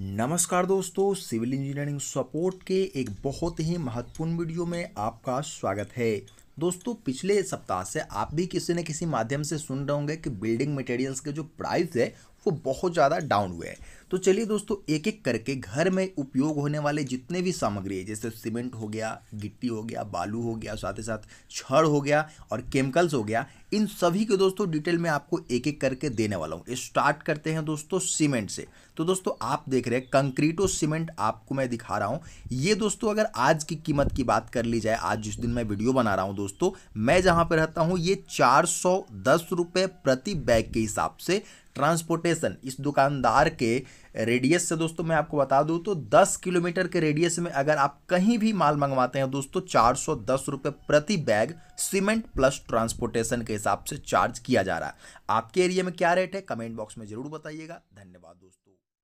नमस्कार दोस्तों civil engineering support के एक बहुत ही महत्वपूर्ण वीडियो में आपका स्वागत है दोस्तों पिछले सप्ताह से आप भी किसी न किसी माध्यम से सुन रहे होंगे कि बिल्डिंग मटेरियल्स के जो प्राइस है वो बहुत ज़्यादा डाउन हुए हैं तो चलिए दोस्तों एक एक करके घर में उपयोग होने वाले जितने भी सामग्री है जैसे सीमेंट हो गया गिट्टी हो गया बालू हो गया साथ ही साथ छड़ हो गया और केमिकल्स हो गया इन सभी के दोस्तों डिटेल में आपको एक एक करके देने वाला हूँ स्टार्ट करते हैं दोस्तों सीमेंट से तो दोस्तों आप देख रहे हैं कंक्रीटो सीमेंट आपको मैं दिखा रहा हूँ ये दोस्तों अगर आज की कीमत की बात कर ली जाए आज जिस दिन मैं वीडियो बना रहा हूँ दोस्तों मैं जहाँ पर रहता हूँ ये चार सौ प्रति बैग के हिसाब से ट्रांसपोर्टेशन इस दुकानदार के रेडियस से दोस्तों मैं आपको बता दूं तो 10 किलोमीटर के रेडियस में अगर आप कहीं भी माल मंगवाते हैं दोस्तों चार सौ प्रति बैग सीमेंट प्लस ट्रांसपोर्टेशन के हिसाब से चार्ज किया जा रहा है आपके एरिया में क्या रेट है कमेंट बॉक्स में ज़रूर बताइएगा धन्यवाद दोस्तों